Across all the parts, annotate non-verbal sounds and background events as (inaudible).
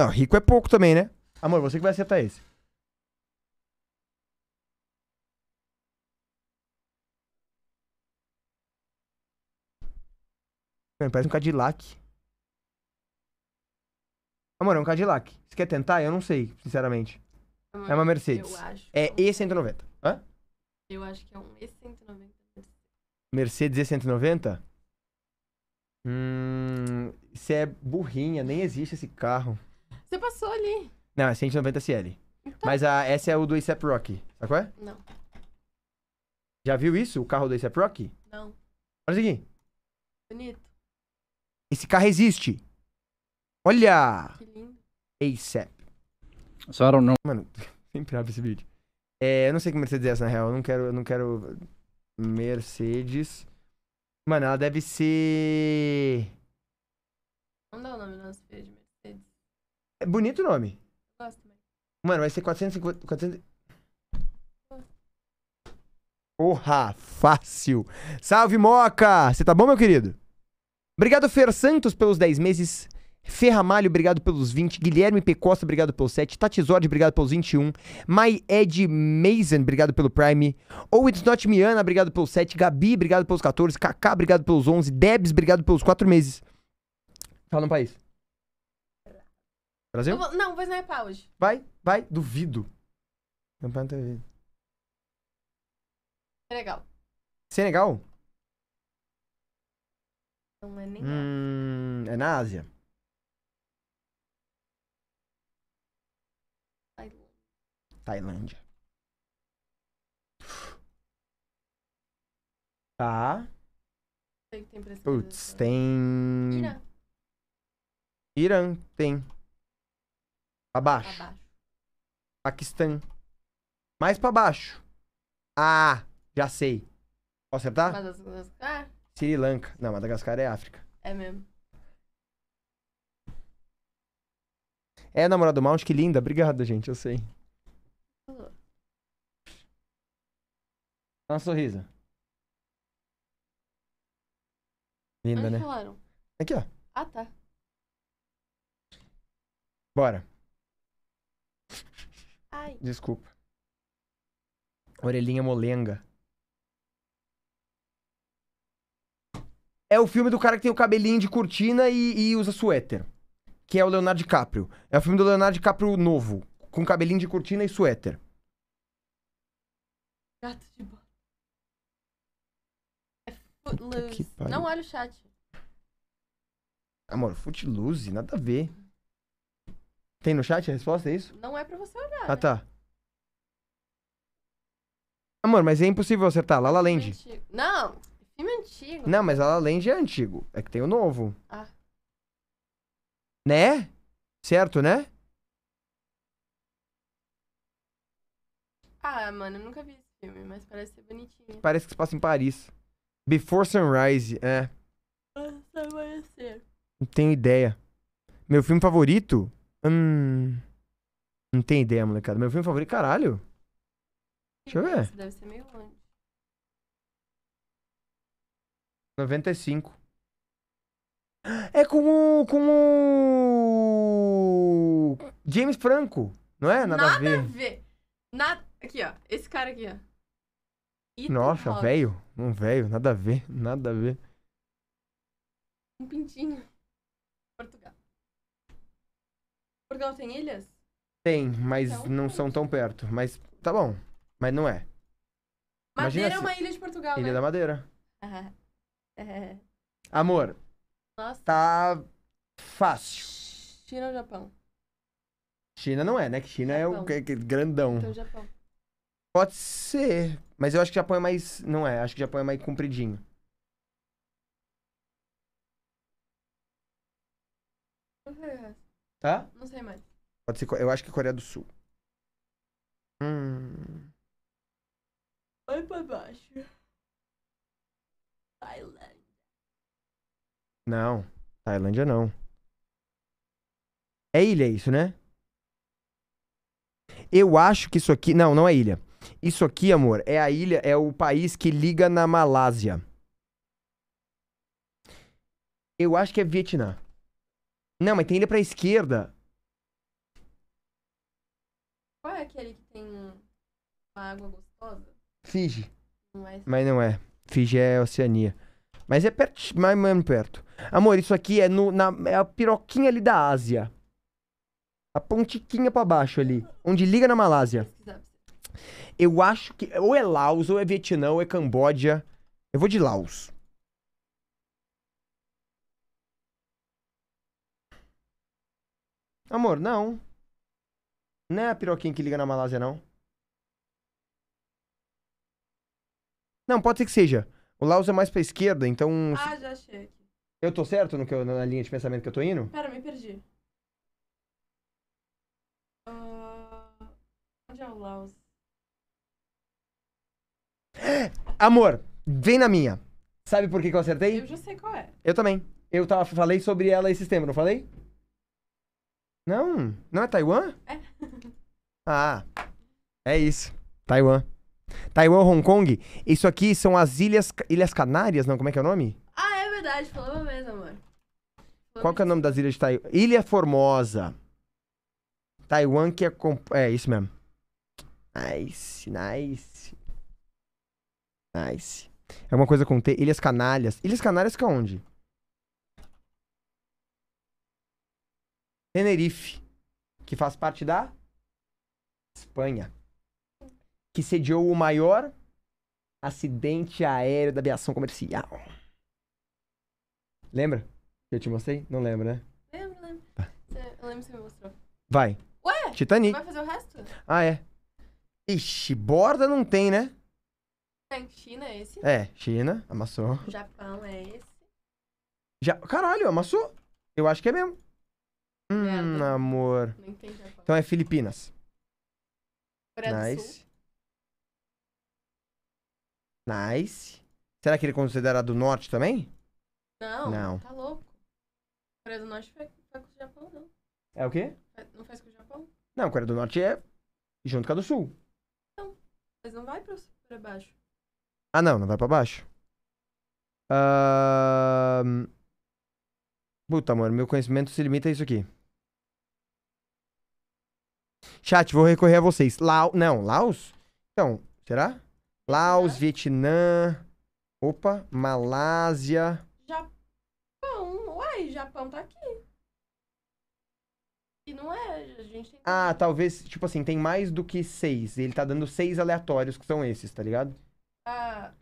Não, rico é pouco também, né? Amor, você que vai acertar esse. Mano, parece um Cadillac. Amor, é um Cadillac. Você quer tentar? Eu não sei, sinceramente. Amor, é uma Mercedes. Eu acho. É E190. É Hã? Eu acho que é um E190. Mercedes E190? Hum. Você é burrinha, nem existe esse carro. Você passou ali. Não, é 190 SL. Então. Mas a, essa é o do ASAP Rock. Sabe qual é? Não. Já viu isso? O carro do ASAP Rock? Não. Olha isso aqui. Bonito. Esse carro existe. Olha! Que lindo. ASAP. Só I don't know. Mano, (laughs) sempre abre esse vídeo. É, eu não sei que Mercedes é essa, na real. Eu não quero. Eu não quero. Mercedes. Mano, ela deve ser. Não dá o nome, não, se pede é bonito o nome. Gosto, mano. Mano, vai ser 450. 400... Porra, fácil. Salve, Moca! Você tá bom, meu querido? Obrigado, Fer Santos, pelos 10 meses. Ferramalho, obrigado pelos 20. Guilherme P. Costa, obrigado pelos 7. Tatizord, obrigado pelos 21. My Ed Mason, obrigado pelo Prime. Ou oh, It's Not Miana, obrigado pelos 7. Gabi, obrigado pelos 14. Kaká, obrigado pelos 11. Debs, obrigado pelos 4 meses. Fala no país. Brasil? Vou, não, vou é snipar hoje. Vai, vai, duvido. Campeonato da vida. Senegal. Senegal? Não é nem hum, É na Ásia. Tailândia. Tailândia. Tá. Sei que tem Putz, tem. Irã. Irã tem. Pra baixo. Pra baixo. Paquistão. Mais pra baixo. Ah, já sei. Posso acertar? Madagascar? Sri Lanka. Não, Madagascar é África. É mesmo. É, namorado Mount, que linda. Obrigada, gente, eu sei. Dá um sorriso. Linda, Onde né? falaram? Aqui, ó. Ah, tá. Bora. Ai. Desculpa. Orelhinha molenga. É o filme do cara que tem o cabelinho de cortina e, e usa suéter. Que é o Leonardo DiCaprio. É o filme do Leonardo DiCaprio novo. Com cabelinho de cortina e suéter. Gato de bola. É Footloose. Não olha o chat. Amor, Footloose, nada a ver. Tem no chat a resposta, é isso? Não é pra você olhar. Ah, né? tá. Amor, mas é impossível acertar. Lala Land. Antigo. Não, filme antigo. Não, mas Lala Land é antigo. É que tem o novo. Ah. Né? Certo, né? Ah, mano, eu nunca vi esse filme, mas parece ser bonitinho. Parece que se passa em Paris. Before Sunrise, é. Nossa, vai ser. Não tenho ideia. Meu filme favorito? Hum. Não tem ideia, molecada. Meu filme favorito, caralho. Deixa eu ver. Isso deve ser meio longe. 95. É com o. com o. James Franco, não é? Nada, Nada a ver. A ver. Aqui, ó. Esse cara aqui, ó. Ethan Nossa, velho. Um velho. Nada a ver. Nada a ver. Um pintinho. Portugal. Portugal tem ilhas? Tem, mas então, não tá são tão perto. Mas tá bom. Mas não é. Madeira é uma ilha de Portugal, Ilha né? da Madeira. Ah, é. Amor. Nossa. Tá fácil. China ou Japão? China não é, né? Que China Japão. é o que grandão. Então, Japão. Pode ser. Mas eu acho que Japão é mais. Não é, acho que Japão é mais compridinho. Tá? Não sei mais. Pode ser, eu acho que Coreia do Sul. Hum. Vai pra baixo. Tailândia. Não, Tailândia não. É ilha isso, né? Eu acho que isso aqui. Não, não é ilha. Isso aqui, amor, é a ilha, é o país que liga na Malásia. Eu acho que é Vietnã. Não, mas tem ele pra esquerda. Qual é aquele que tem uma água gostosa? Fiji. Não é. Mas não é. Fiji é Oceania. Mas é perto, mais menos perto. Amor, isso aqui é, no, na, é a piroquinha ali da Ásia. A pontiquinha pra baixo ali. Onde liga na Malásia. Eu acho que ou é Laos, ou é Vietnã, ou é Camboja. Eu vou de Laos. Amor, não. Não é a piroquinha que liga na Malásia, não. Não, pode ser que seja. O Laos é mais pra esquerda, então. Ah, já achei aqui. Eu tô certo no que eu, na linha de pensamento que eu tô indo? Pera, me perdi. Uh... Onde é o Laos? Amor, vem na minha. Sabe por que, que eu acertei? Eu já sei qual é. Eu também. Eu tava, falei sobre ela esse tempo, não falei? Não? Não é Taiwan? É. (laughs) Ah, é isso. Taiwan. Taiwan, Hong Kong. Isso aqui são as Ilhas, ilhas Canárias, não? Como é que é o nome? Ah, é verdade. Falava mesmo, amor. Qual que é o nome das ilhas de Taiwan? Ilha Formosa. Taiwan que é... Comp... É, isso mesmo. Nice, nice. Nice. É uma coisa com T. Ilhas Canárias. Ilhas Canárias fica onde? Tenerife, que faz parte da Espanha, que sediou o maior acidente aéreo da aviação comercial. Lembra? Eu te mostrei? Não lembro, né? Lembro, lembro. Tá. Eu lembro que você me mostrou. Vai. Ué? Titanic. Vai fazer o resto? Ah, é. Ixi, borda não tem, né? Tem. É, China é esse? É, China, amassou. Japão é esse. Caralho, amassou. Eu acho que é mesmo. Hum, Merda. amor. Não entendi Então é Filipinas. Coreia do Sul. nice. Será que ele considera é considerado do norte também? Não, Não. tá louco. Coreia do Norte faz com o Japão, não. É o quê? Não faz com o Japão. Não, Coreia do Norte é junto com a do Sul. Então, mas não vai pra, baixo. Ah, não, não vai pra baixo. Ahn. Puta, amor, meu conhecimento se limita a isso aqui. Chat, vou recorrer a vocês. Laos Não, Laos? Então, será? Laos, Vietnã. Opa, Malásia. Japão. Uai, Japão tá aqui. E não é, a gente tem... Ah, talvez, tipo assim, tem mais do que seis. Ele tá dando seis aleatórios que são esses, tá ligado? Ah.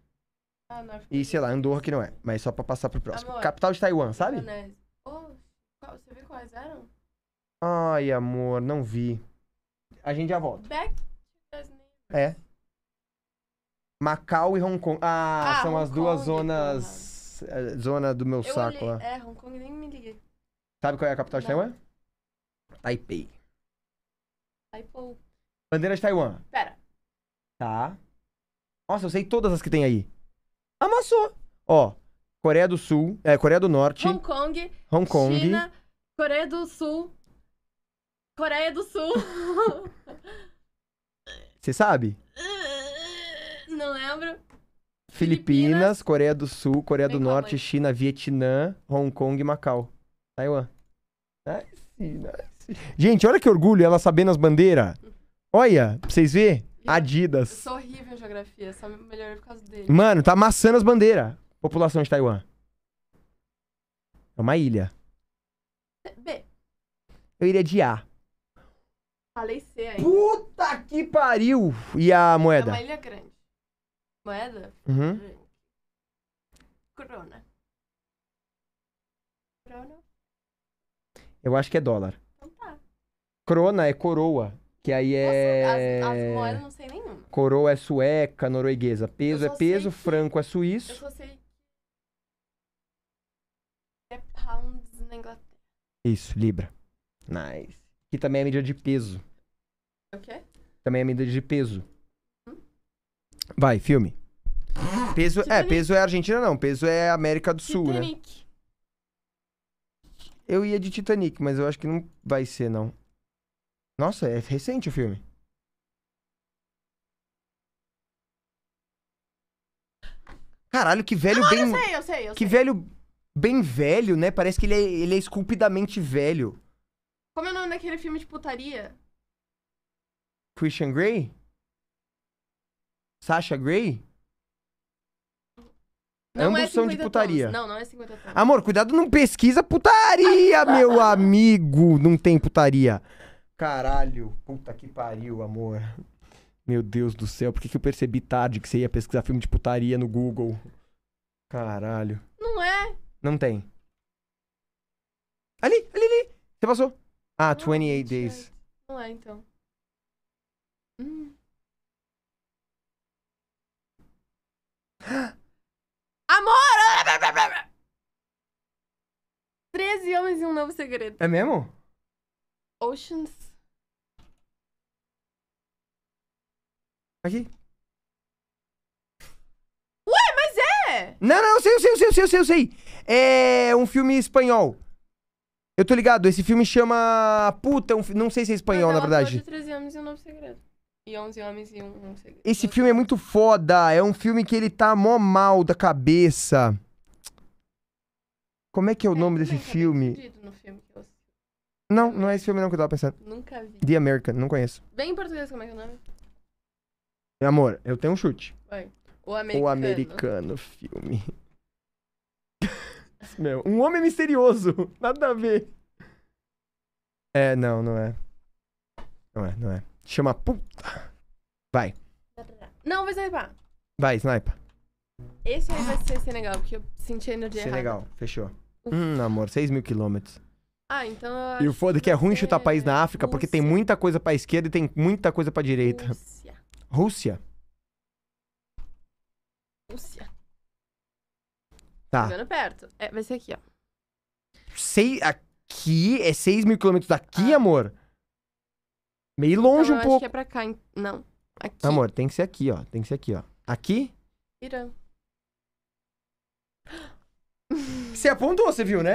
ah não, e sei lá, Andorra que não é, mas só pra passar pro próximo. Amor, Capital de Taiwan, sabe? Indonésia. você viu quais eram? Ai, amor, não vi. A gente já volta. Back É. Macau e Hong Kong. Ah, Ah, são Hong as duas Kong, zonas. Eh, zona do meu Eu saco olhei. lá. É, Hong Kong nem me liguei. Sabe qual é a capital de Taiwan? Taipei. Taipei. Bandeira de Taiwan. Pera. Tá. Nossa, eu sei todas as que tem aí. Amassou. Ó, Coreia do Sul, é, Coreia do Norte, Hong Kong. Hong, Kong. China, Coreia do Sul. Coreia do Sul. (laughs) Você sabe? Ah, não lembro. Filipinas, Filipinas, Coreia do Sul, Coreia do Norte, China, Vietnã, Hong Kong e Macau. Taiwan. Nice, nice. Gente, olha que orgulho ela sabendo as bandeiras. Olha, pra vocês verem. Adidas. Eu sou horrível em geografia, só melhorou por causa dele. Mano, tá amassando as bandeiras. População de Taiwan. É uma ilha. B. Eu iria de A. Falei C aí. Puta! Puta que pariu! E a moeda? É uma ilha grande. Moeda? Uhum. Corona. Corona? Eu acho que é dólar. Então tá. Crona é coroa. Que aí é. Nossa, as, as moedas não sei nenhuma. Coroa é sueca, norueguesa. Peso é peso, que... franco é suíço. Eu só sei. É pounds na Inglaterra. Isso, libra. Nice. Que também é medida de peso. É o quê? Também é medida de peso. Vai, filme. Peso, é, peso é Argentina, não. Peso é América do Sul, né? Titanic. Eu ia de Titanic, mas eu acho que não vai ser, não. Nossa, é recente o filme. Caralho, que velho Ah, bem. eu sei, eu sei, eu Que velho bem velho, né? Parece que ele é, ele é esculpidamente velho. Como é o nome daquele filme de putaria? Christian Grey? Sasha Grey? É não Ambos é são de putaria. Tons. Não, não é 50 tons. Amor, cuidado, não pesquisa putaria, (laughs) meu amigo. Não tem putaria. Caralho, puta que pariu, amor. Meu Deus do céu, por que, que eu percebi tarde que você ia pesquisar filme de putaria no Google? Caralho. Não é? Não tem. Ali, ali, ali. Você passou. Ah, não, 28 Days. Não é, então. Hum. (gasps) Amor! 13 homens e um novo segredo. É mesmo? Oceans. Aqui. Ué, mas é! Não, não, eu sei, eu sei, eu sei, eu sei, eu sei. É um filme espanhol. Eu tô ligado, esse filme chama. Puta, é um... não sei se é espanhol, não, é na verdade. 13 homens e um novo segredo. E 11 Homens e um, um segredo. Esse filme é muito foda. É um filme que ele tá mó mal da cabeça. Como é que é o é, nome desse filme? filme eu... Não, não é esse filme não que eu tava pensando. Nunca vi. The American, não conheço. Bem em português, como é que é o nome? Meu amor, eu tenho um chute. Vai. O americano. O americano filme. (laughs) Meu, um homem misterioso. (laughs) Nada a ver. É, não, não é. Não é, não é. Chama puta. Vai. Não, vai sniper. Vai, sniper. Esse aí vai ser Senegal, porque eu senti a energia Senegal, é errada. fechou. Hum, amor, 6 mil quilômetros. Ah, então. E o foda é que é ruim chutar país na África, porque tem muita coisa pra esquerda e tem muita coisa pra direita. Rússia. Rússia? Rússia. Tá. Chegando perto. É, vai ser aqui, ó. Sei, aqui é 6 mil quilômetros daqui, ah. amor? Meio longe então, um pouco. Acho que é pra cá. Não. Aqui. Amor, tem que ser aqui, ó. Tem que ser aqui, ó. Aqui? Irã. Você apontou, você viu, né?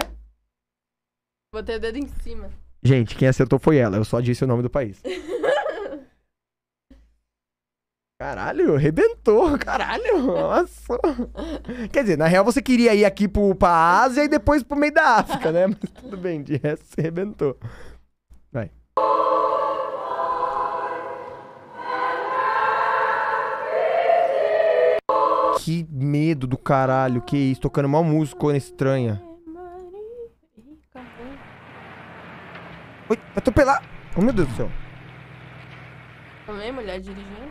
Botei o dedo em cima. Gente, quem acertou foi ela. Eu só disse o nome do país. (laughs) Caralho, arrebentou, caralho. Nossa. Quer dizer, na real você queria ir aqui pro, pra Ásia e depois pro meio da África, né? Mas tudo bem, de resto você arrebentou. Vai. que medo do caralho, que isso, tocando uma música estranha. Oi, vai atropelar! Oh meu Deus do céu. Também mulher dirigindo?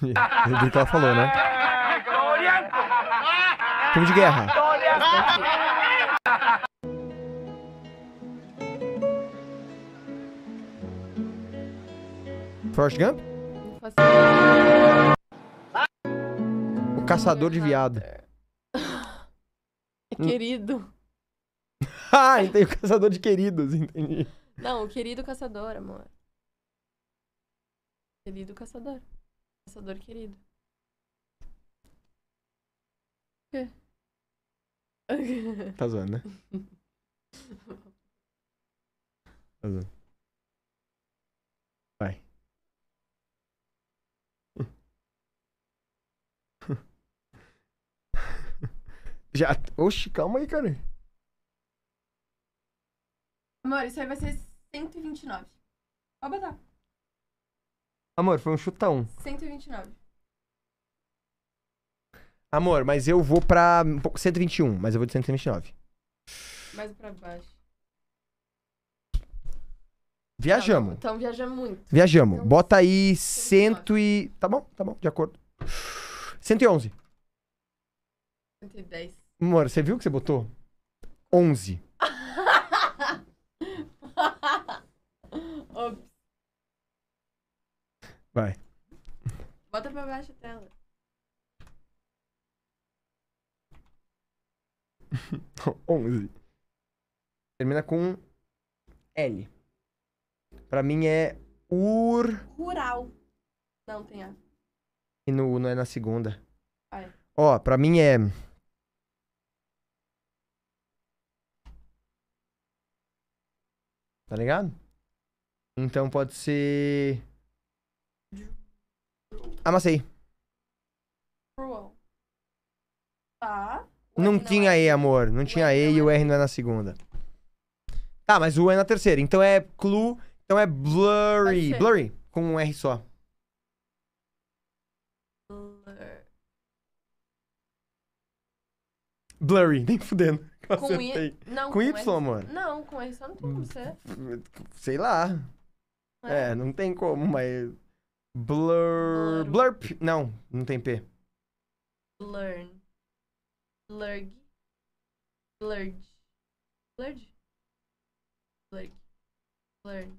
Eu vi o que ela falou, né? Filme de guerra. Forrest Gump? Caçador de viado. É querido. (laughs) ah, entendi. O caçador de queridos, entendi. Não, o querido caçador, amor. Querido caçador. Caçador querido. quê? Tá zoando, né? (laughs) tá zoando. Já. Oxi, calma aí, cara. Amor, isso aí vai ser 129. Pode botar. Amor, foi um chutão. 129. Amor, mas eu vou pra 121, mas eu vou de 129. Mais pra baixo. Viajamos. então viajamos muito. Viajamos. Então, Bota aí 100 e... Tá bom, tá bom, de acordo. 111. 110. Amor, você viu o que você botou? 11. (laughs) Ops. Vai. Bota pra baixo a tela. (laughs) Onze. Termina com L. Pra mim é ur... Rural. Não, tem A. E no, não é na segunda. Ai. Ó, pra mim é... Tá ligado? Então pode ser. Amassei. Cruel. Tá. Não, não tinha é... E, amor. Não tinha E, e o é R não é na segunda. Tá, mas o U é na terceira. Então é clue. Então é blurry. Blurry. Com um R só. Blurry. (laughs) Nem fudendo. (laughs) Com, i... Não, com, com Y, R... mano? Não, com R só não tem como ser. Hum. Sei lá. É. é, não tem como, mas. Blur. Blur. Blurp. Não, não tem P. Blurn. Blurg. Blurg. Blurg. Blurg. Blurn.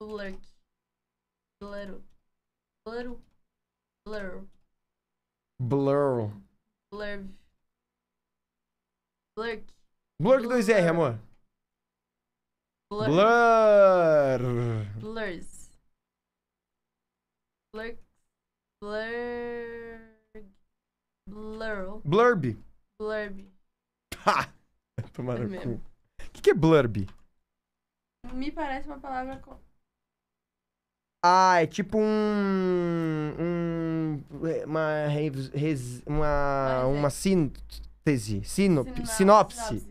Blurg. Blur. Blur. Blur. Blur. Blurv. Blurk. Blurk 2R, amor. Blur. Blur. Blurs. Blurk. Blur. Blur. Blurb. Blurb. Ha! (laughs) Tomara é cu. O que, que é blurb? Me parece uma palavra. Com... Ah, é tipo um. Um. Uma. Res, uma. Uma. Sin, Sinop... Sinopse. sinopse.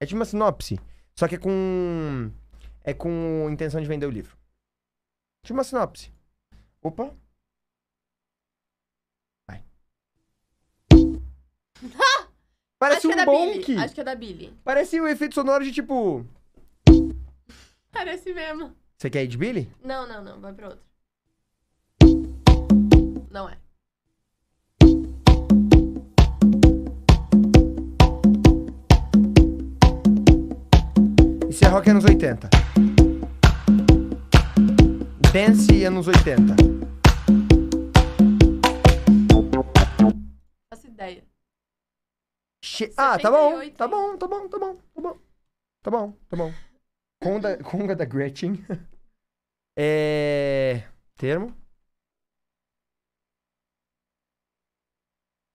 É tipo uma sinopse. Só que é com. É com intenção de vender o livro. Tipo uma sinopse. Opa. Vai. (laughs) Parece Acho um é bonk. Acho que é da Billy. Parece o um efeito sonoro de tipo. Parece mesmo. Você quer ir de Billy? Não, não, não. Vai pra outro. Não é. rock anos é 80. Dance anos 80. Essa ideia. Che ah, tá bom, tá bom, tá bom, tá bom, tá bom. Tá bom, tá bom. Conga, (laughs) Conga da Gretchen. (laughs) é. Termo?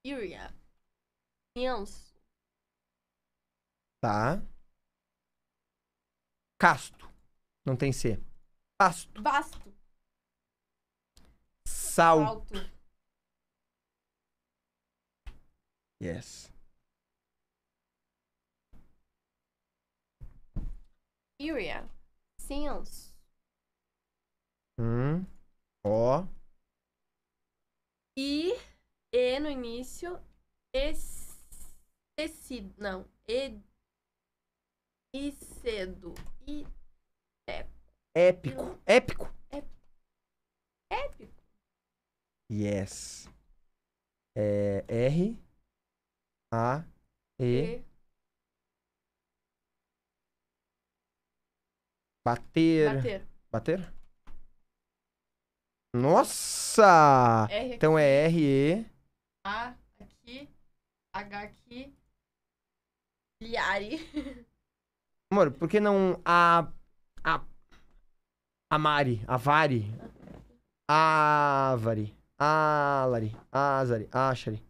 Yuria. Tá. Casto. Não tem C. Pasto. Basto. Salto. Salto. Yes. Fúria. Senso. Hum. Ó. E. E no início. Esse. Não. E. E cedo. E... Épico. Épico. Épico. Épico. Yes. É R A E, e. Bater. Bater. Bater? Nossa! R então é R, E. A aqui. H aqui. Liari. (laughs) Amor, por que não a. A. A Mari, a Vari, a Vari, a Lari, a Azari, a Ashari.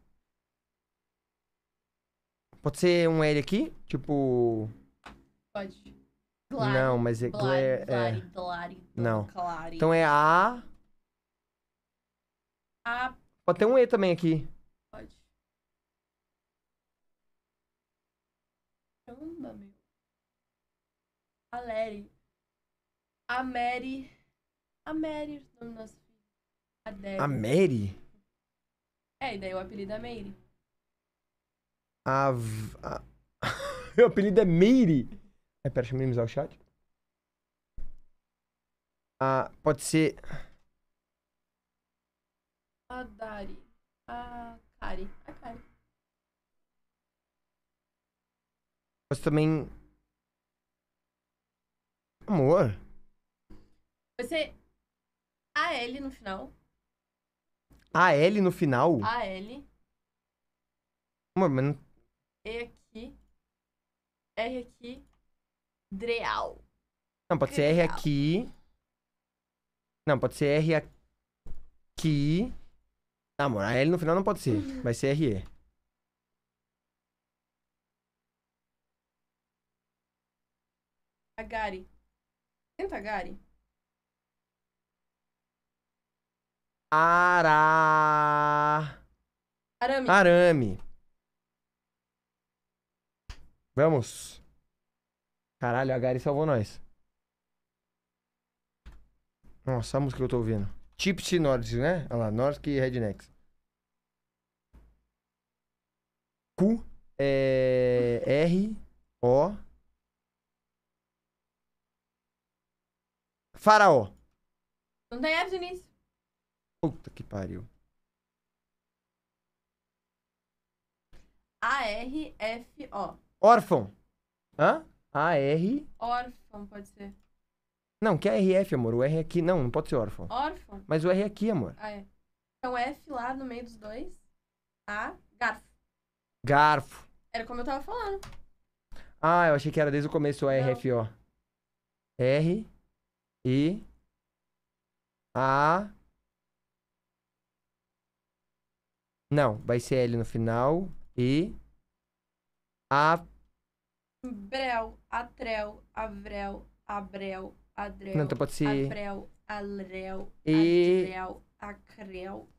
Pode ser um L aqui? Tipo. Pode. Glari, não, mas é Glare. Glare, é... não. Glare. Então é a... a. Pode ter um E também aqui. Pode. Caramba, meu a Larry. A Mary. A Mary, o nome nosso filho. A Debbie. A Mary? É, e daí o apelido é Mary. A. a... (laughs) apelido é Meire. É, pera, deixa eu minimizar o chat. Ah, pode ser. A Dari. A Kari. A Kari. Posso também Amor. Vai ser AL no final. AL no final? AL. Amor, mas não... E aqui. R aqui. Dreal. Não, pode Dreal. ser R aqui. Não, pode ser R aqui. Tá, amor, a L no final não pode ser. Uhum. Vai ser RE. Agari. Senta, Gary. Ara... Arame. Arame. Vamos. Caralho, a Gary salvou nós. Nossa, a música que eu tô ouvindo. Tipsy Nordic, né? Olha lá, Nordic e Rednecks. Q, é, R, O, Faraó. Não tem F início. Puta que pariu. A-R-F-O. Órfão. Hã? A-R. Órfão, pode ser. Não, que é RF, amor. O R é aqui. Não, não pode ser órfão. Órfão? Mas o R é aqui, amor. Ah, é. Então F lá no meio dos dois. A. Garfo. Garfo. Era como eu tava falando. Ah, eu achei que era desde o começo o RFO. R. E A. Não, vai ser L no final. E A. Brel, Atrel, Avrel, Abrel, Adrel. Não, então pode ser. Abrel, Alrel, e... Adrel, Acrel,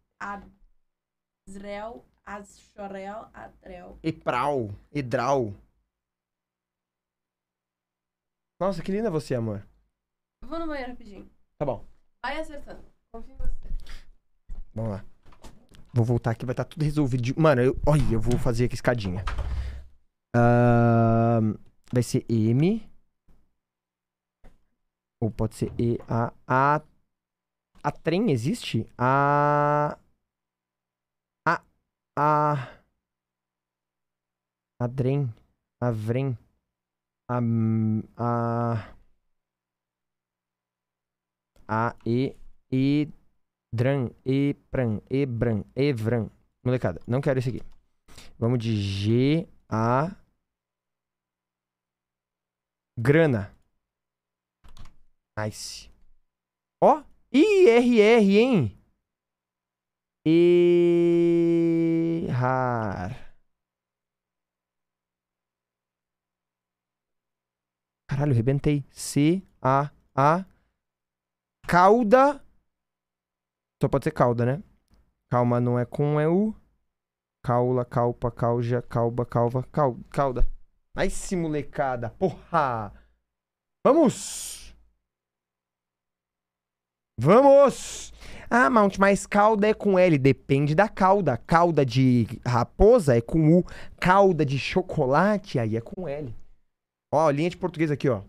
Azrel, Azchorel, Atrel. E Prau, Hidral. Nossa, que linda você, amor. Eu vou no banheiro rapidinho. Tá bom. Vai acertando. Confio em você. Vamos lá. Vou voltar aqui, vai estar tá tudo resolvido. Mano, eu... olha, eu vou fazer aqui escadinha. Uh... vai ser M. Ou pode ser E, A, A. A trem existe? A. A. A. A Avrem. A. A. A, E, E, Dran, E, Pran, E, Bran, Evran. Molecada, não quero isso aqui. Vamos de G, A. Grana. Nice. Ó, R, hein? Errar. Caralho, rebentei. C, A, A cauda. Só pode ser cauda, né? Calma não é com, é o. Caula, calpa, calja, calba, calva, cal, cauda. Mais se molecada, porra! Vamos! Vamos! Ah, Mount, mas cauda é com L, depende da cauda. Cauda de raposa é com U, cauda de chocolate aí é com L. Ó, linha de português aqui, ó.